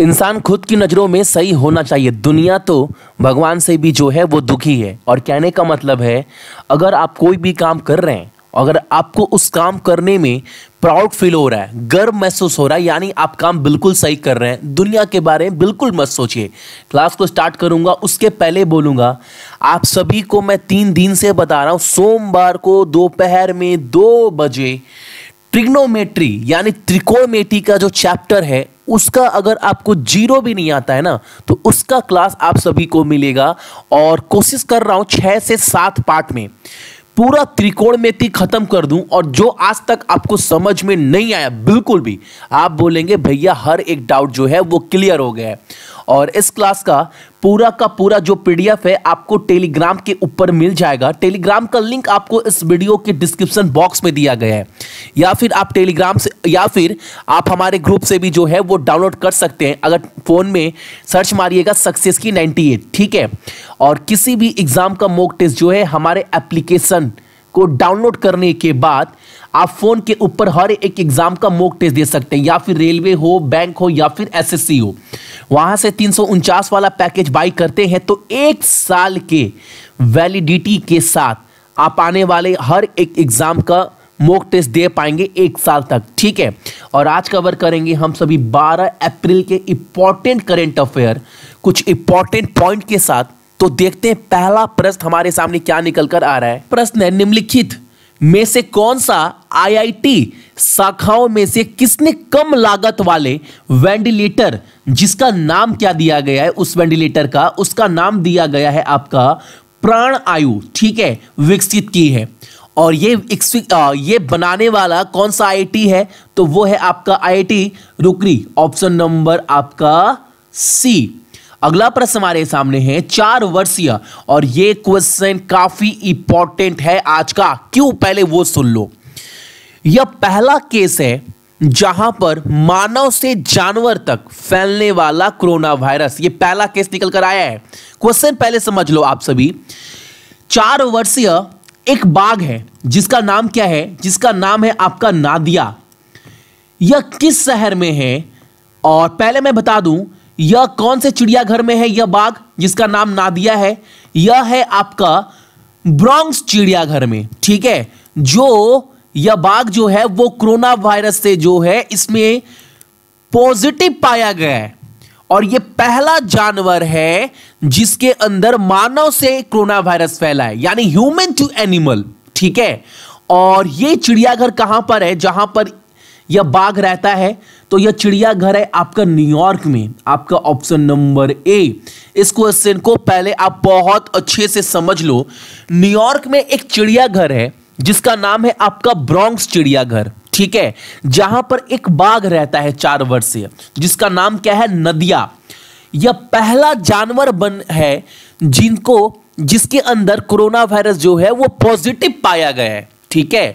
इंसान खुद की नज़रों में सही होना चाहिए दुनिया तो भगवान से भी जो है वो दुखी है और कहने का मतलब है अगर आप कोई भी काम कर रहे हैं अगर आपको उस काम करने में प्राउड फील हो रहा है गर्व महसूस हो रहा है यानी आप काम बिल्कुल सही कर रहे हैं दुनिया के बारे में बिल्कुल मत सोचिए क्लास को स्टार्ट करूंगा उसके पहले बोलूंगा आप सभी को मैं तीन दिन से बता रहा हूँ सोमवार को दोपहर में दो बजे ट्रिग्नोमेट्री यानी त्रिकोणमेट्री का जो चैप्टर है उसका अगर आपको जीरो भी नहीं आता है ना तो उसका क्लास आप सभी को मिलेगा और कोशिश कर रहा हूँ छः से सात पार्ट में पूरा त्रिकोणमिति खत्म कर दूं और जो आज तक आपको समझ में नहीं आया बिल्कुल भी आप बोलेंगे भैया हर एक डाउट जो है वो क्लियर हो गया है और इस क्लास का पूरा का पूरा जो पीडीएफ है आपको टेलीग्राम के ऊपर मिल जाएगा टेलीग्राम का लिंक आपको इस वीडियो के डिस्क्रिप्शन बॉक्स में दिया गया है या फिर आप टेलीग्राम से या फिर आप हमारे ग्रुप से भी जो है वो डाउनलोड कर सकते हैं अगर फ़ोन में सर्च मारिएगा सक्सेस की 98 ठीक है और किसी भी एग्ज़ाम का मोक टेस्ट जो है हमारे एप्लीकेशन को डाउनलोड करने के बाद आप फोन के ऊपर हर एक एग्जाम का मोक टेस्ट दे सकते हैं या फिर रेलवे हो बैंक हो या फिर एसएससी हो वहां से तीन वाला पैकेज बाई करते हैं तो एक साल के वैलिडिटी के साथ आप आने वाले हर एक एग्जाम का मोक टेस्ट दे पाएंगे एक साल तक ठीक है और आज कवर करेंगे हम सभी 12 अप्रैल के इम्पॉर्टेंट करेंट अफेयर कुछ इंपॉर्टेंट पॉइंट के साथ तो देखते हैं पहला प्रश्न हमारे सामने क्या निकल कर आ रहा है प्रश्न है निम्नलिखित में से कौन सा आईआईटी शाखाओं में से किसने कम लागत वाले वेंटिलेटर जिसका नाम क्या दिया गया है उस वेंटिलेटर का उसका नाम दिया गया है आपका प्राण आयु ठीक है विकसित की है और ये ये बनाने वाला कौन सा आईआईटी है तो वो है आपका आईआईटी रुकरी ऑप्शन नंबर आपका सी अगला प्रश्न हमारे सामने है चार वर्षीय और ये क्वेश्चन काफी इंपॉर्टेंट है आज का क्यों पहले वो सुन लो यह पहला केस है जहां पर मानव से जानवर तक फैलने वाला कोरोना वायरस ये पहला केस निकल कर आया है क्वेश्चन पहले समझ लो आप सभी चार वर्षीय एक बाघ है जिसका नाम क्या है जिसका नाम है आपका नादिया यह किस शहर में है और पहले मैं बता दूं यह कौन से चिड़ियाघर में है यह बाघ जिसका नाम नादिया है यह है आपका ब्रॉन्क्स चिड़ियाघर में ठीक है जो यह बाघ जो है वो कोरोना वायरस से जो है इसमें पॉजिटिव पाया गया है और यह पहला जानवर है जिसके अंदर मानव से कोरोना वायरस फैला है यानी ह्यूमन टू एनिमल ठीक है और यह चिड़ियाघर कहां पर है जहां पर या बाघ रहता है तो यह चिड़ियाघर है आपका न्यूयॉर्क में आपका ऑप्शन नंबर ए इस क्वेश्चन को पहले आप बहुत अच्छे से समझ लो न्यूयॉर्क में एक चिड़ियाघर है जिसका नाम है आपका ब्रॉन्क्स चिड़ियाघर ठीक है जहां पर एक बाघ रहता है चार वर्षीय जिसका नाम क्या है नदिया यह पहला जानवर बन है जिनको जिसके अंदर कोरोना वायरस जो है वो पॉजिटिव पाया गया है ठीक है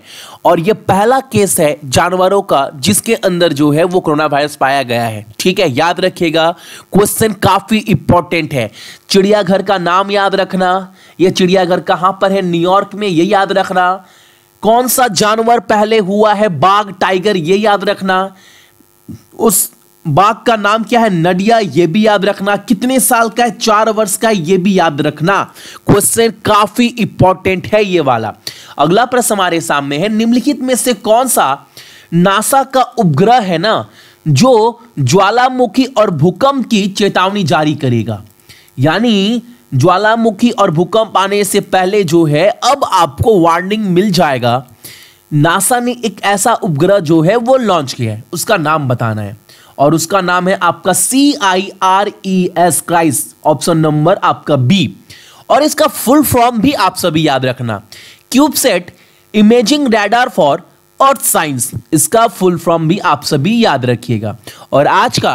और यह पहला केस है जानवरों का जिसके अंदर जो है वो कोरोना वायरस पाया गया है ठीक है याद रखिएगा क्वेश्चन काफ़ी इंपॉर्टेंट है चिड़ियाघर का नाम याद रखना यह चिड़ियाघर कहां पर है न्यूयॉर्क में यह याद रखना कौन सा जानवर पहले हुआ है बाघ टाइगर यह याद रखना उस बाघ का नाम क्या है नडिया ये भी याद रखना कितने साल का है चार वर्ष का है ये भी याद रखना क्वेश्चन काफी इंपॉर्टेंट है ये वाला अगला प्रश्न हमारे सामने है निम्नलिखित में से कौन सा नासा का उपग्रह है ना जो ज्वालामुखी और भूकंप की चेतावनी जारी करेगा यानी ज्वालामुखी और भूकंप आने से पहले जो है अब आपको वार्निंग मिल जाएगा नासा ने एक ऐसा उपग्रह जो है वो लॉन्च किया है उसका नाम बताना है और उसका नाम है आपका C I R E S क्राइस ऑप्शन नंबर आपका बी और इसका फुल फॉर्म भी आप सभी याद रखना cubesat imaging radar for earth science इसका फुल फॉर्म भी आप सभी याद रखिएगा और आज का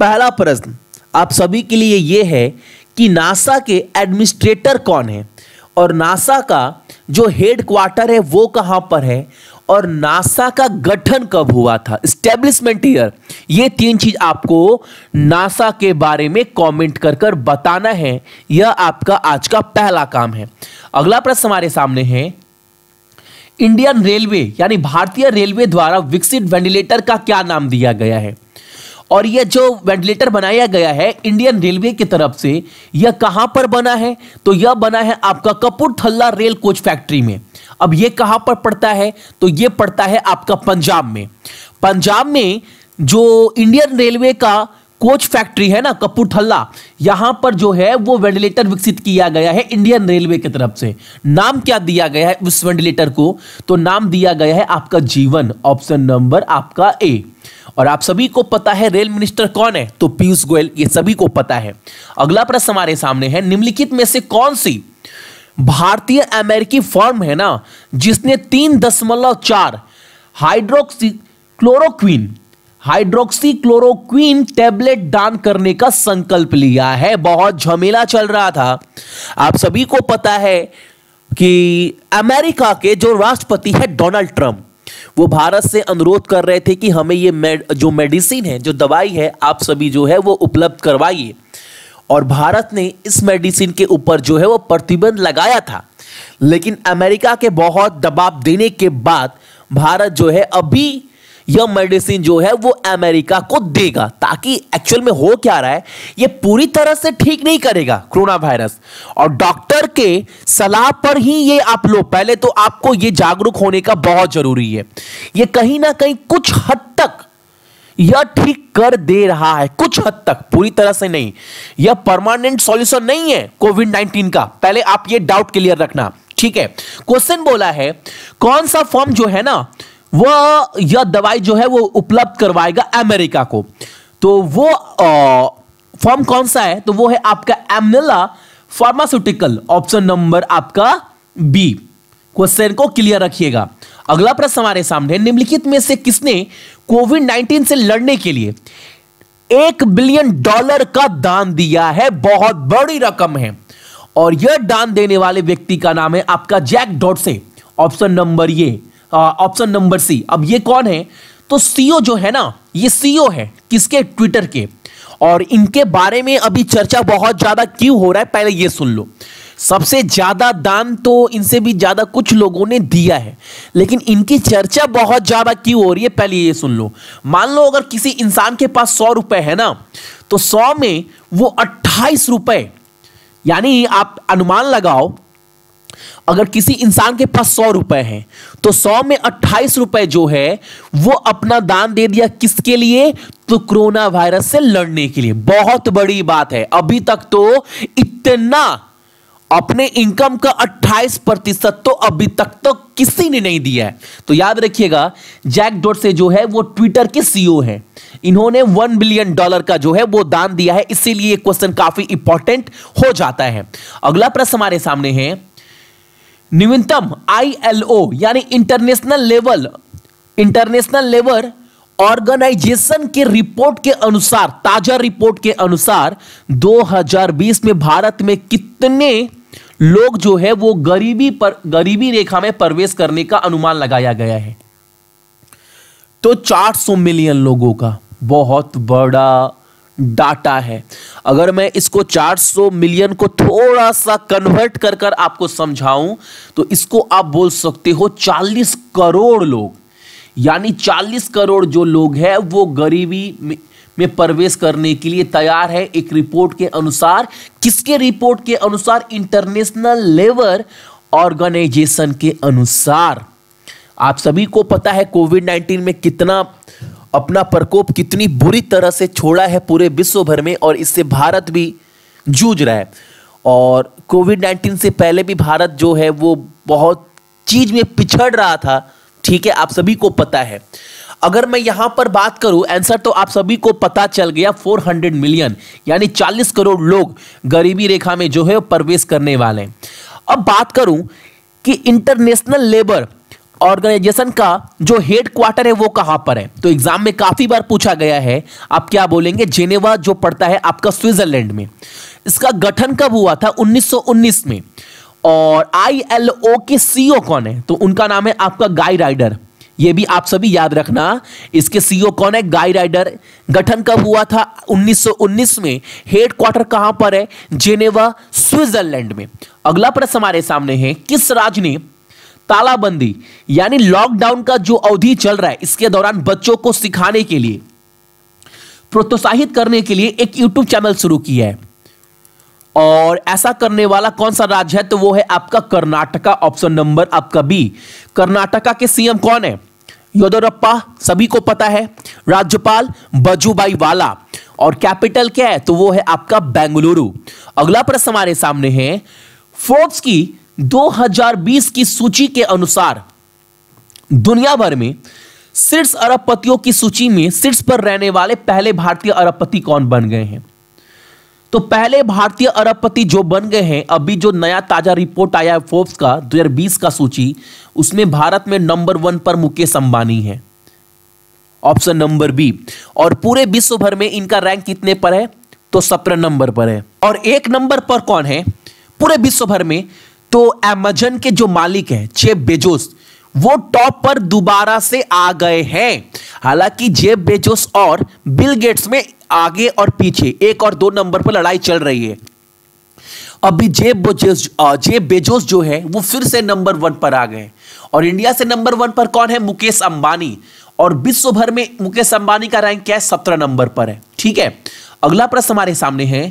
पहला प्रश्न आप सभी के लिए यह है कि नासा के एडमिनिस्ट्रेटर कौन है और नासा का जो हेड क्वार्टर है वो कहां पर है और नासा का गठन कब हुआ था स्टेब्लिशमेंट ईयर ये तीन चीज आपको नासा के बारे में कमेंट कर कर बताना है यह आपका आज का पहला काम है अगला प्रश्न हमारे सामने है इंडियन रेलवे यानी भारतीय रेलवे द्वारा विकसित वेंटिलेटर का क्या नाम दिया गया है और यह जो वेंटिलेटर बनाया गया है इंडियन रेलवे की तरफ से यह कहां पर बना है तो यह बना है आपका कपूरथल्ला रेल कोच फैक्ट्री में अब यह कहां पर पड़ता है तो यह पड़ता है आपका पंजाब में पंजाब में जो इंडियन रेलवे का कोच फैक्ट्री है ना कपूरथला यहां पर जो है वो वेंटिलेटर विकसित किया गया है इंडियन रेलवे की तरफ से नाम क्या दिया गया है उस वेंटिलेटर को तो नाम दिया गया है आपका जीवन ऑप्शन नंबर आपका ए और आप सभी को पता है रेल मिनिस्टर कौन है तो पीयूष गोयल ये सभी को पता है अगला प्रश्न हमारे सामने है निम्नलिखित में से कौन सी भारतीय अमेरिकी फॉर्म है ना जिसने तीन दशमलव चार हाइड्रोक्सी क्लोरोक्विन हाइड्रोक्सीक्लोरोक्वीन टेबलेट दान करने का संकल्प लिया है बहुत झमेला चल रहा था आप सभी को पता है कि अमेरिका के जो राष्ट्रपति है डोनाल्ड ट्रंप वो भारत से अनुरोध कर रहे थे कि हमें ये मेड, जो मेडिसिन है जो दवाई है आप सभी जो है वो उपलब्ध करवाइए और भारत ने इस मेडिसिन के ऊपर जो है वो प्रतिबंध लगाया था लेकिन अमेरिका के बहुत दबाव देने के बाद भारत जो है अभी यह मेडिसिन जो है वो अमेरिका को देगा ताकि एक्चुअल में हो क्या रहा है ये पूरी तरह से ठीक नहीं करेगा कोरोना वायरस और डॉक्टर के सलाह पर ही ये आप लोग पहले तो आपको ये जागरूक होने का बहुत जरूरी है ये कहीं ना कहीं कुछ हद तक यह ठीक कर दे रहा है कुछ हद तक पूरी तरह से नहीं यह परमानेंट सॉल्यूशन नहीं है कोविड 19 का पहले आप ये डाउट क्लियर रखना ठीक है क्वेश्चन बोला है कौन सा फॉर्म जो है ना वह यह दवाई जो है वो उपलब्ध करवाएगा अमेरिका को तो वो फॉर्म कौन सा है तो वो है आपका एमनेला फार्मास्यूटिकल ऑप्शन नंबर आपका बी क्वेश्चन को क्लियर रखिएगा अगला प्रश्न हमारे सामने निम्नलिखित में से किसने कोविड 19 से लड़ने के लिए एक बिलियन डॉलर का दान दिया है बहुत बड़ी रकम है और यह दान देने वाले व्यक्ति का नाम है आपका जैक से ऑप्शन नंबर ये ऑप्शन नंबर सी अब ये कौन है तो सीओ जो है ना ये सीओ है किसके ट्विटर के और इनके बारे में अभी चर्चा बहुत ज़्यादा क्यों हो रहा है पहले ये सुन लो सबसे ज़्यादा दान तो इनसे भी ज़्यादा कुछ लोगों ने दिया है लेकिन इनकी चर्चा बहुत ज़्यादा क्यों हो रही है पहले ये सुन लो मान लो अगर किसी इंसान के पास सौ रुपए है ना तो सौ में वो अट्ठाईस रुपए यानी आप अनुमान लगाओ अगर किसी इंसान के पास सौ रुपए हैं तो सौ में अट्ठाईस रुपए जो है वो अपना दान दे दिया किसके लिए तो कोरोना वायरस से लड़ने के लिए बहुत बड़ी बात है अभी तक तो इतना अपने इनकम का 28 प्रतिशत तो अभी तक तो किसी ने नहीं दिया है तो याद रखिएगा जैक डॉट से जो है वो ट्विटर के सीईओ e हैं इन्होंने वन बिलियन डॉलर का जो है वो दान दिया है इसीलिए क्वेश्चन काफी इंपॉर्टेंट हो जाता है अगला प्रश्न हमारे सामने है न्यूनतम आईएलओ यानी international level international level organization के रिपोर्ट के अनुसार ताजा रिपोर्ट के अनुसार 2020 में भारत में कितने लोग जो है वो गरीबी पर गरीबी रेखा में प्रवेश करने का अनुमान लगाया गया है तो 400 मिलियन लोगों का बहुत बड़ा डाटा है अगर मैं इसको 400 मिलियन को थोड़ा सा कन्वर्ट कर कर आपको समझाऊं तो इसको आप बोल सकते हो 40 करोड़ लोग यानी 40 करोड़ जो लोग हैं वो गरीबी में प्रवेश करने के लिए तैयार है एक रिपोर्ट के अनुसार किसके रिपोर्ट के अनुसार इंटरनेशनल लेबर ऑर्गेनाइजेशन के अनुसार आप सभी को पता है कोविड 19 में कितना अपना प्रकोप कितनी बुरी तरह से छोड़ा है पूरे विश्व भर में और इससे भारत भी जूझ रहा है और कोविड नाइन्टीन से पहले भी भारत जो है वो बहुत चीज़ में पिछड़ रहा था ठीक है आप सभी को पता है अगर मैं यहाँ पर बात करूँ आंसर तो आप सभी को पता चल गया 400 मिलियन यानी 40 करोड़ लोग गरीबी रेखा में जो है प्रवेश करने वाले हैं अब बात करूँ कि इंटरनेशनल लेबर ऑर्गेनाइजेशन का जो हेड क्वार्टर है वो कहाँ पर है तो एग्जाम में काफ़ी बार पूछा गया है आप क्या बोलेंगे जेनेवा जो पड़ता है आपका स्विट्जरलैंड में इसका गठन कब हुआ था 1919 में और आई एल ओ के सीओ e कौन है तो उनका नाम है आपका गाई राइडर ये भी आप सभी याद रखना इसके सीईओ e कौन है गाई राइडर गठन कब हुआ था 1919 में हेड क्वार्टर कहां पर है जेनेवा स्विट्जरलैंड में अगला प्रश्न हमारे सामने है किस राज्य ने तालाबंदी यानी लॉकडाउन का जो अवधि चल रहा है इसके दौरान बच्चों को सिखाने के लिए प्रोत्साहित करने के लिए एक यूट्यूब चैनल शुरू किया है और ऐसा करने वाला कौन सा राज्य है तो वो है आपका कर्नाटका ऑप्शन नंबर आपका बी कर्नाटका के सीएम कौन है योदरप्पा सभी को पता है राज्यपाल बजूबाई वाला और कैपिटल क्या है तो वो है आपका बेंगलुरु अगला प्रश्न हमारे सामने है फोर्ब्स की 2020 की सूची के अनुसार दुनिया भर में शीर्ष अरबपतियों की सूची में शीर्ष पर रहने वाले पहले भारतीय अरबपति कौन बन गए हैं तो पहले भारतीय अरबपति जो बन गए हैं अभी जो नया ताजा रिपोर्ट आया है फोर्ब्स का 2020 का सूची उसमें भारत में नंबर वन पर मुकेश अंबानी है ऑप्शन नंबर बी और पूरे विश्व भर में इनका रैंक कितने पर है तो सत्रह नंबर पर है और एक नंबर पर कौन है पूरे विश्व भर में तो एमेजन के जो मालिक है जेब बेजोस वो टॉप पर दोबारा से आ गए हैं हालांकि जेब बेजोस और बिल गेट्स में आगे और पीछे एक और दो नंबर पर लड़ाई चल रही है अभी जेब बेजोस जेब बेजोस जो है वो फिर से नंबर वन पर आ गए और इंडिया से नंबर वन पर कौन है मुकेश अंबानी और विश्व भर में मुकेश अंबानी का रैंक क्या है सत्रह नंबर पर है ठीक है अगला प्रश्न हमारे सामने है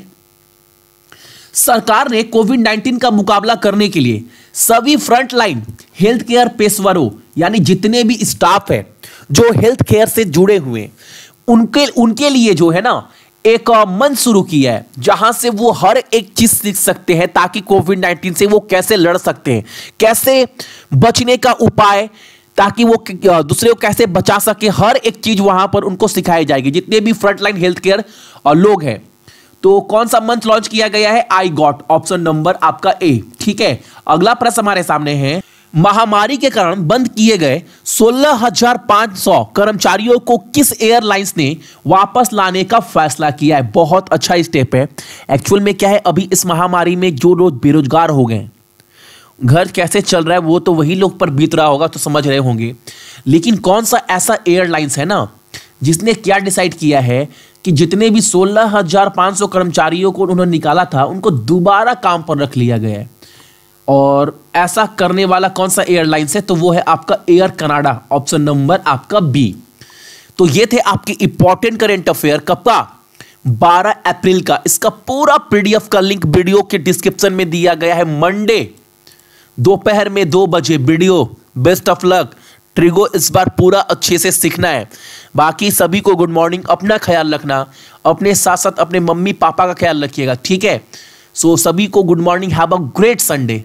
सरकार ने कोविड 19 का मुकाबला करने के लिए सभी फ्रंटलाइन हेल्थ केयर पेशवरों यानी जितने भी स्टाफ है जो हेल्थ केयर से जुड़े हुए उनके उनके लिए जो है ना एक मंच शुरू किया है जहां से वो हर एक चीज सीख सकते हैं ताकि कोविड 19 से वो कैसे लड़ सकते हैं कैसे बचने का उपाय ताकि वो दूसरे को कैसे बचा सके हर एक चीज वहां पर उनको सिखाई जाएगी जितने भी फ्रंटलाइन हेल्थ केयर लोग हैं तो कौन सा मंच लॉन्च किया गया है आई गॉट ऑप्शन नंबर आपका ए ठीक है अगला प्रश्न हमारे सामने है महामारी के कारण बंद किए गए 16,500 कर्मचारियों को किस एयरलाइंस ने वापस लाने का फैसला किया है बहुत अच्छा स्टेप है एक्चुअल में क्या है अभी इस महामारी में जो लोग बेरोजगार हो गए घर कैसे चल रहा है वो तो वही लोग पर बीत रहा होगा तो समझ रहे होंगे लेकिन कौन सा ऐसा एयरलाइंस है ना जिसने क्या डिसाइड किया है कि जितने भी 16,500 कर्मचारियों को उन्होंने निकाला था उनको दोबारा काम पर रख लिया गया है और ऐसा करने वाला कौन सा एयरलाइंस है तो वो है आपका एयर कनाडा ऑप्शन नंबर आपका बी तो ये थे आपके इंपॉर्टेंट करेंट अफेयर कब का 12 अप्रैल का इसका पूरा पीडीएफ का लिंक वीडियो के डिस्क्रिप्शन में दिया गया है मंडे दोपहर में दो बजे वीडियो बेस्ट ऑफ लक ट्रिगो इस बार पूरा अच्छे से सीखना है बाकी सभी को गुड मॉर्निंग अपना ख्याल रखना अपने साथ साथ अपने मम्मी पापा का ख्याल रखिएगा ठीक है सो so, सभी को good morning have a great Sunday